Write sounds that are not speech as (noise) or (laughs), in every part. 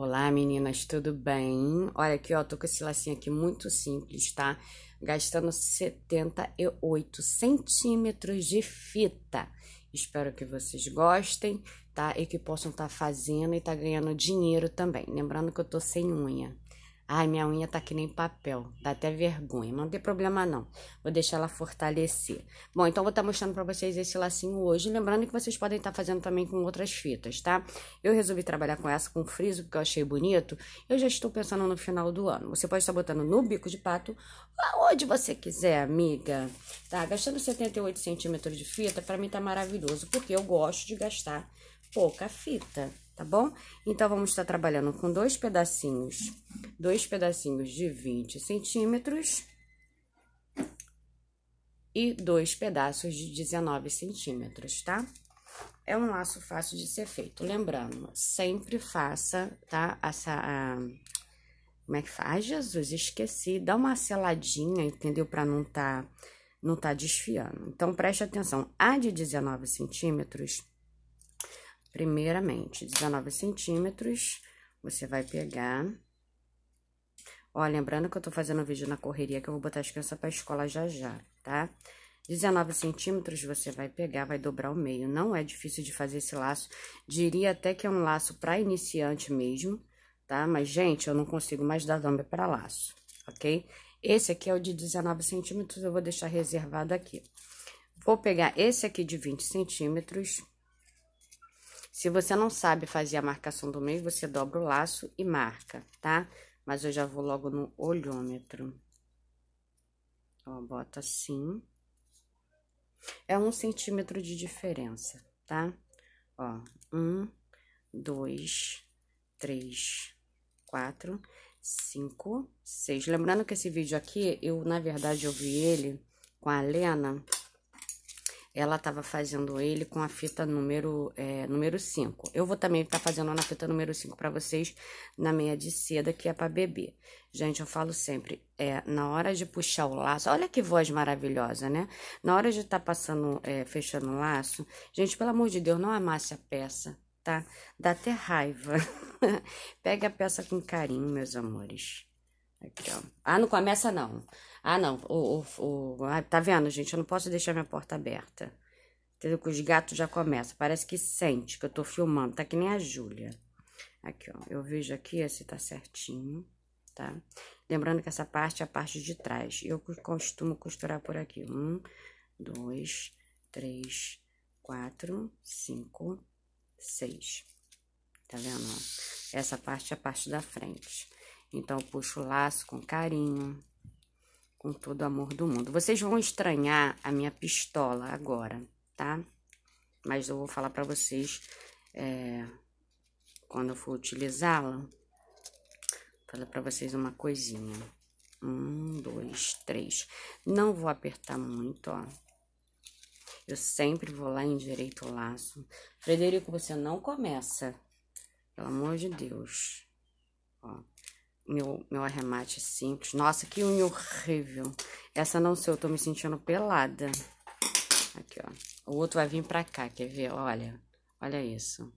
Olá meninas, tudo bem? Olha aqui, ó, tô com esse lacinho aqui muito simples, tá? Gastando 78 centímetros de fita. Espero que vocês gostem, tá? E que possam estar tá fazendo e estar tá ganhando dinheiro também. Lembrando que eu tô sem unha. Ai, minha unha tá que nem papel, dá até vergonha, mas não tem problema não. Vou deixar ela fortalecer. Bom, então vou estar tá mostrando pra vocês esse lacinho hoje, lembrando que vocês podem estar tá fazendo também com outras fitas, tá? Eu resolvi trabalhar com essa, com friso, porque eu achei bonito. Eu já estou pensando no final do ano. Você pode estar tá botando no bico de pato, aonde você quiser, amiga. Tá, gastando 78 centímetros de fita, pra mim tá maravilhoso, porque eu gosto de gastar pouca fita tá bom? Então, vamos estar trabalhando com dois pedacinhos, dois pedacinhos de 20 centímetros e dois pedaços de 19 centímetros, tá? É um laço fácil de ser feito. Lembrando, sempre faça, tá? Essa, a, como é que faz? Jesus, esqueci. Dá uma seladinha, entendeu? Pra não tá, não tá desfiando. Então, preste atenção. A de 19 centímetros Primeiramente, 19 centímetros, você vai pegar... Ó, lembrando que eu tô fazendo um vídeo na correria, que eu vou botar as crianças pra escola já já, tá? 19 centímetros, você vai pegar, vai dobrar o meio. Não é difícil de fazer esse laço. Diria até que é um laço pra iniciante mesmo, tá? Mas, gente, eu não consigo mais dar dobra pra laço, ok? Esse aqui é o de 19 centímetros, eu vou deixar reservado aqui. Vou pegar esse aqui de 20 centímetros... Se você não sabe fazer a marcação do meio, você dobra o laço e marca, tá? Mas eu já vou logo no olhômetro. Ó, bota assim. É um centímetro de diferença, tá? Ó, um, dois, três, quatro, cinco, seis. Lembrando que esse vídeo aqui, eu, na verdade, eu vi ele com a Lena ela estava fazendo ele com a fita número, é, número 5. Eu vou também estar tá fazendo na fita número 5 para vocês, na meia de seda, que é para bebê. Gente, eu falo sempre, é, na hora de puxar o laço, olha que voz maravilhosa, né? Na hora de estar tá passando, é, fechando o laço, gente, pelo amor de Deus, não amasse a peça, tá? Dá até raiva. (laughs) Pega a peça com carinho, meus amores. Aqui, ó. Ah, não começa não. Ah, não. O, o, o, ah, tá vendo, gente? Eu não posso deixar minha porta aberta. Entendeu? Que os gatos já começam. Parece que sente que eu tô filmando. Tá que nem a Júlia. Aqui, ó. Eu vejo aqui se tá certinho, tá? Lembrando que essa parte é a parte de trás. Eu costumo costurar por aqui. Um, dois, três, quatro, cinco, seis. Tá vendo? Essa parte é a parte da frente. Então, eu puxo o laço com carinho, com todo o amor do mundo. Vocês vão estranhar a minha pistola agora, tá? Mas eu vou falar para vocês é, quando eu for utilizá-la. Falar para vocês uma coisinha. Um, dois, três. Não vou apertar muito, ó. Eu sempre vou lá em direito o laço. Frederico, você não começa. Pelo amor de Deus. Ó meu, meu arremate simples. Nossa, que unha horrível. Essa não sei, eu tô me sentindo pelada. Aqui, ó. O outro vai vir pra cá, quer ver? Olha, olha isso.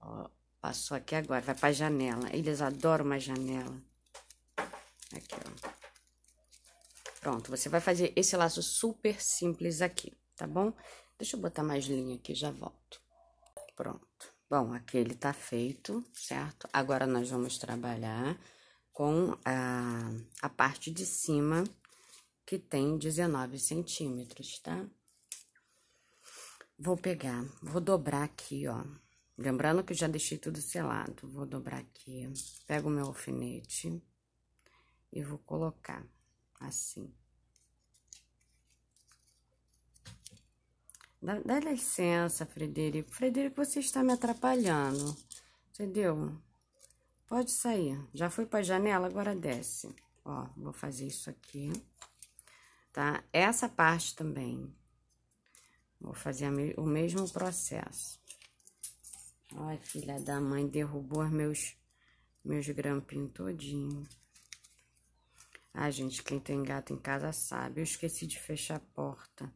Ó, passou aqui agora, vai pra janela. Eles adoram uma janela. Aqui, ó. Pronto, você vai fazer esse laço super simples aqui, tá bom? Deixa eu botar mais linha aqui, já volto. Pronto. Bom, aqui ele tá feito, certo? Agora nós vamos trabalhar com a, a parte de cima que tem 19 centímetros, tá? Vou pegar, vou dobrar aqui, ó. Lembrando que já deixei tudo selado. Vou dobrar aqui, pego o meu alfinete e vou colocar assim. Dá, dá licença, Frederico. Frederico, você está me atrapalhando, entendeu? Pode sair. Já foi pra janela, agora desce. Ó, vou fazer isso aqui, tá? Essa parte também. Vou fazer o mesmo processo. Ai, filha da mãe, derrubou meus, meus grampinhos todinho. Ai, ah, gente, quem tem gato em casa sabe. Eu esqueci de fechar a porta.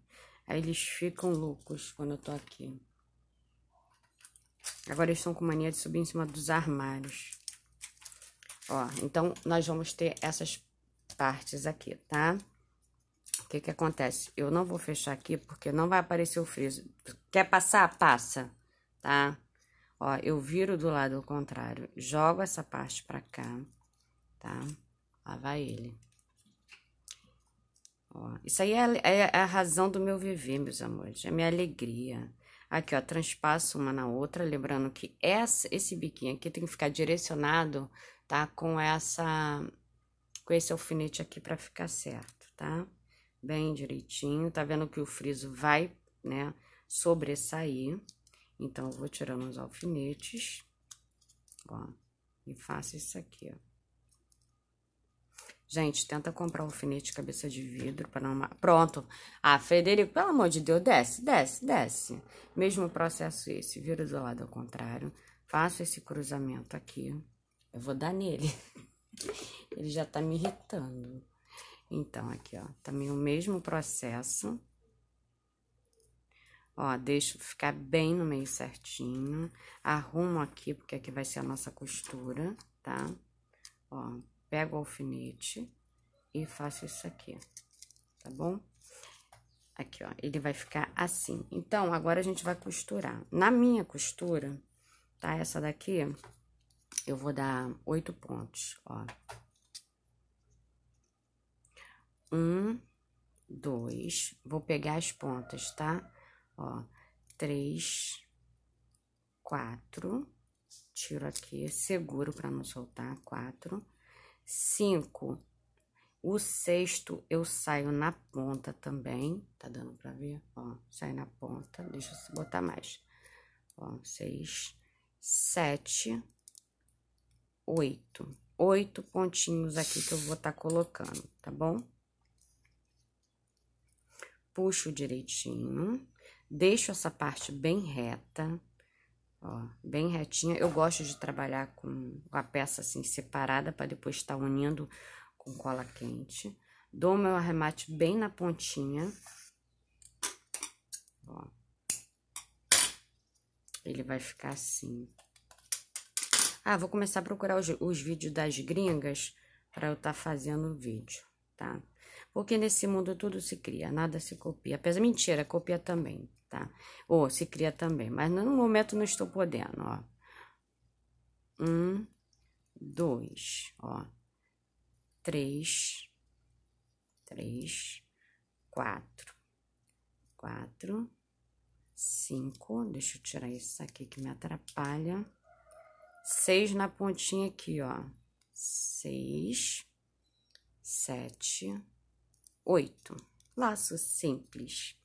Aí eles ficam loucos quando eu tô aqui. Agora eles estão com mania de subir em cima dos armários. Ó, então, nós vamos ter essas partes aqui, tá? O que que acontece? Eu não vou fechar aqui, porque não vai aparecer o friso. Quer passar? Passa, tá? Ó, eu viro do lado contrário, jogo essa parte pra cá, tá? Lá vai ele. Ó, isso aí é, é, é a razão do meu viver, meus amores, é minha alegria. Aqui, ó, transpasso uma na outra, lembrando que essa, esse biquinho aqui tem que ficar direcionado tá? Com essa, com esse alfinete aqui pra ficar certo, tá? Bem direitinho, tá vendo que o friso vai, né, sobressair. Então, eu vou tirando os alfinetes, ó, e faço isso aqui, ó. Gente, tenta comprar um alfinete cabeça de vidro para não... Pronto. Ah, Frederico, pelo amor de Deus, desce, desce, desce. Mesmo processo esse. Vira do lado ao contrário. Faço esse cruzamento aqui. Eu vou dar nele. (laughs) Ele já tá me irritando. Então, aqui, ó, também o mesmo processo. Ó, deixo ficar bem no meio certinho. Arrumo aqui, porque aqui vai ser a nossa costura, tá? Ó, pego o alfinete e faço isso aqui, tá bom? Aqui, ó, ele vai ficar assim. Então, agora a gente vai costurar. Na minha costura, tá? Essa daqui, eu vou dar oito pontos, ó. Um, dois, vou pegar as pontas, tá? Ó, três, quatro, tiro aqui, seguro para não soltar, quatro, cinco. O sexto eu saio na ponta também, tá dando pra ver? Ó, sai na ponta, deixa eu botar mais. Ó, seis, sete, oito. Oito pontinhos aqui que eu vou estar tá colocando, tá bom? Puxo direitinho, deixo essa parte bem reta, ó, bem retinha. Eu gosto de trabalhar com a peça assim separada para depois estar tá unindo com cola quente. Dou meu arremate bem na pontinha, ó. Ele vai ficar assim. Ah, vou começar a procurar os, os vídeos das gringas para eu estar tá fazendo vídeo, tá? Porque nesse mundo tudo se cria, nada se copia. Apesar mentira, copia também, tá? Ou se cria também, mas no momento não estou podendo, ó. Um, dois, ó. Três, três, quatro, quatro, cinco. Deixa eu tirar isso aqui que me atrapalha seis na pontinha aqui, ó. Seis, sete, oito. Laço simples.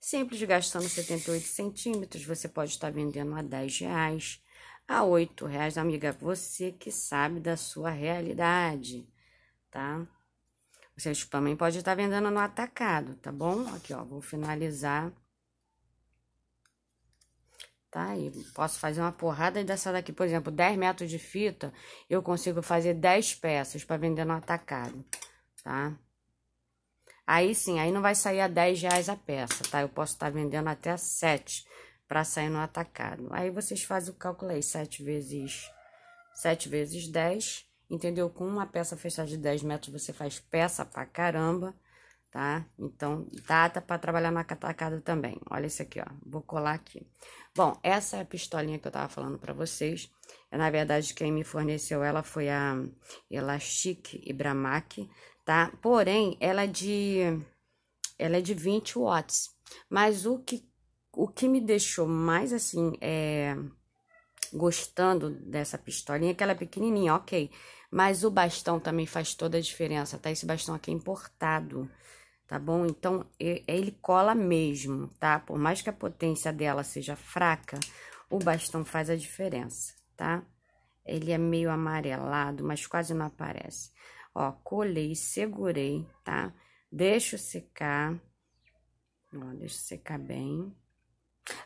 Simples, gastando 78 centímetros, você pode estar vendendo a 10 reais, a 8 reais, amiga, você que sabe da sua realidade, tá? Você também pode estar vendendo no atacado, tá bom? Aqui, ó, vou finalizar tá? E posso fazer uma porrada dessa daqui, por exemplo, 10 metros de fita, eu consigo fazer 10 peças para vender no atacado, tá? Aí sim, aí não vai sair a 10 reais a peça, tá? Eu posso estar tá vendendo até 7 para sair no atacado. Aí vocês fazem o cálculo aí, 7 vezes 7 vezes 10, entendeu? Com uma peça fechada de 10 metros, você faz peça pra caramba tá? Então, data para trabalhar na catacada também. Olha isso aqui, ó. Vou colar aqui. Bom, essa é a pistolinha que eu tava falando para vocês. É, na verdade, quem me forneceu ela foi a Elastic Ibramac, tá? Porém, ela é de ela é de 20 watts. Mas o que o que me deixou mais assim, é gostando dessa pistolinha, é que ela é pequenininha, OK. Mas o bastão também faz toda a diferença, tá? Esse bastão aqui é importado tá bom? Então, ele cola mesmo, tá? Por mais que a potência dela seja fraca, o bastão faz a diferença, tá? Ele é meio amarelado, mas quase não aparece. Ó, colei, segurei, tá? Deixo secar. Ó, deixo secar bem.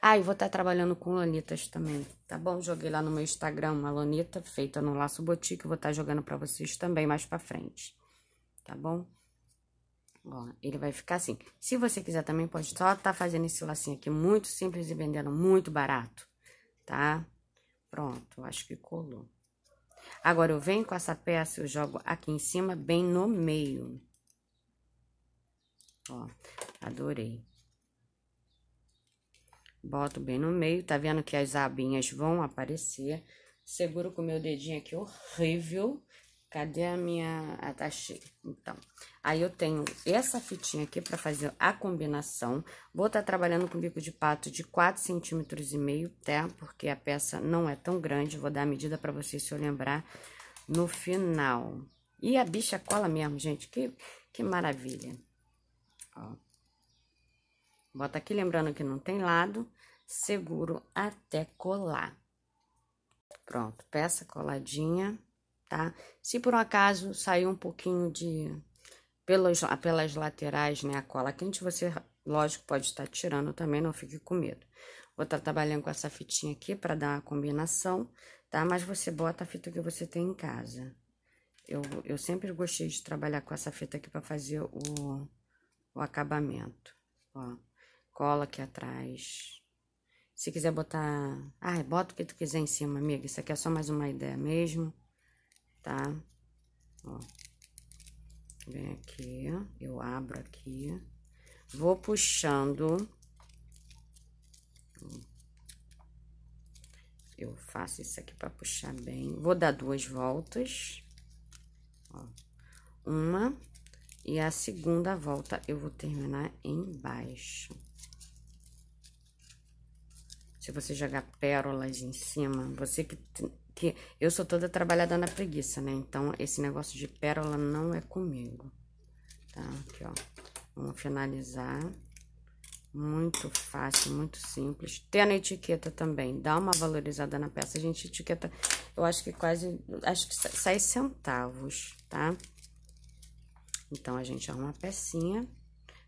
Ah, eu vou estar tá trabalhando com lonitas também, tá bom? Joguei lá no meu Instagram uma lonita feita no laço Boutique. vou estar tá jogando para vocês também mais para frente, tá bom? Ó, ele vai ficar assim. Se você quiser também, pode só tá fazendo esse lacinho aqui muito simples e vendendo muito barato, tá? Pronto, acho que colou. Agora, eu venho com essa peça e eu jogo aqui em cima, bem no meio. Ó, adorei. Boto bem no meio, tá vendo que as abinhas vão aparecer. Seguro com o meu dedinho aqui, horrível. Cadê a minha... Ah, tá cheia. Então, aí eu tenho essa fitinha aqui pra fazer a combinação. Vou estar tá trabalhando com bico de pato de 4 centímetros e meio, tá? Porque a peça não é tão grande. Vou dar a medida pra vocês, se eu lembrar, no final. E a bicha cola mesmo, gente. Que, que maravilha. Ó. Bota aqui, lembrando que não tem lado. Seguro até colar. Pronto, peça coladinha tá? Se por um acaso sair um pouquinho de pelas, pelas laterais, né, a cola quente, você, lógico, pode estar tirando também, não fique com medo. Vou estar trabalhando com essa fitinha aqui para dar uma combinação, tá? Mas você bota a fita que você tem em casa. Eu, eu sempre gostei de trabalhar com essa fita aqui para fazer o, o acabamento. Ó, cola aqui atrás, se quiser botar. Ai, bota o que tu quiser em cima, amiga. Isso aqui é só mais uma ideia mesmo tá? Ó, vem aqui, eu abro aqui, vou puxando. Eu faço isso aqui para puxar bem. Vou dar duas voltas. Ó, uma e a segunda volta eu vou terminar embaixo. Se você jogar pérolas em cima, você que porque eu sou toda trabalhada na preguiça, né? Então, esse negócio de pérola não é comigo. Tá? Aqui, ó. Vamos finalizar. Muito fácil, muito simples. Tem na etiqueta também. Dá uma valorizada na peça. A gente etiqueta, eu acho que quase... Acho que sai centavos, tá? Então, a gente arruma a pecinha.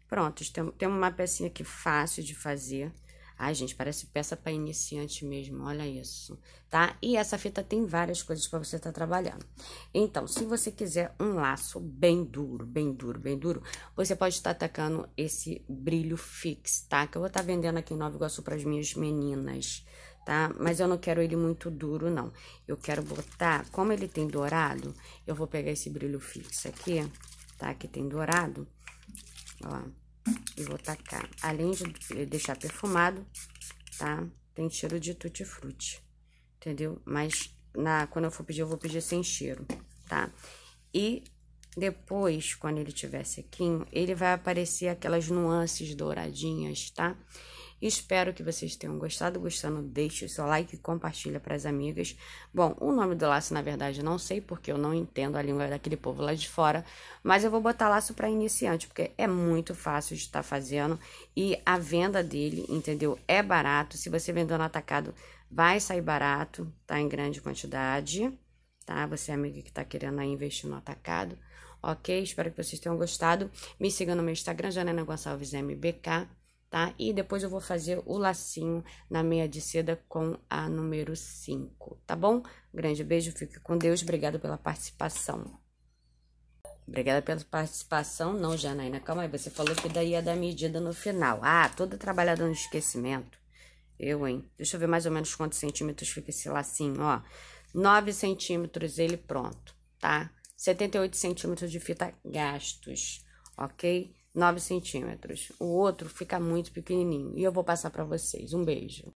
Pronto, temos tem uma pecinha aqui fácil de fazer Ai, gente, parece peça para iniciante mesmo, olha isso, tá? E essa fita tem várias coisas para você estar tá trabalhando. Então, se você quiser um laço bem duro, bem duro, bem duro, você pode estar tá atacando esse brilho fix, tá? Que eu vou estar tá vendendo aqui em Nova Iguaçu para as minhas meninas, tá? Mas eu não quero ele muito duro, não. Eu quero botar, como ele tem dourado, eu vou pegar esse brilho fix aqui, tá? Que tem dourado, ó. E vou tacar. Além de deixar perfumado, tá? Tem cheiro de tutti-frutti, entendeu? Mas na, quando eu for pedir, eu vou pedir sem cheiro, tá? E depois, quando ele tiver sequinho, ele vai aparecer aquelas nuances douradinhas, tá? Tá? Espero que vocês tenham gostado. Gostando, deixe o seu like e compartilha para as amigas. Bom, o nome do laço, na verdade, não sei, porque eu não entendo a língua daquele povo lá de fora. Mas eu vou botar laço para iniciante, porque é muito fácil de estar tá fazendo. E a venda dele, entendeu? É barato. Se você vendendo atacado, vai sair barato, tá? Em grande quantidade, tá? Você é amiga que tá querendo aí investir no atacado. Ok, espero que vocês tenham gostado. Me siga no meu Instagram, Janena Gonçalves MBK tá? E depois eu vou fazer o lacinho na meia de seda com a número 5, tá bom? Grande beijo, fique com Deus, obrigada pela participação. Obrigada pela participação, não, Janaína. Calma aí, você falou que daí ia dar medida no final. Ah, toda trabalhada no esquecimento. Eu, hein? Deixa eu ver mais ou menos quantos centímetros fica esse lacinho, ó. 9 centímetros ele pronto, tá? 78 centímetros de fita gastos, ok? 9 centímetros. O outro fica muito pequenininho. E eu vou passar para vocês. Um beijo.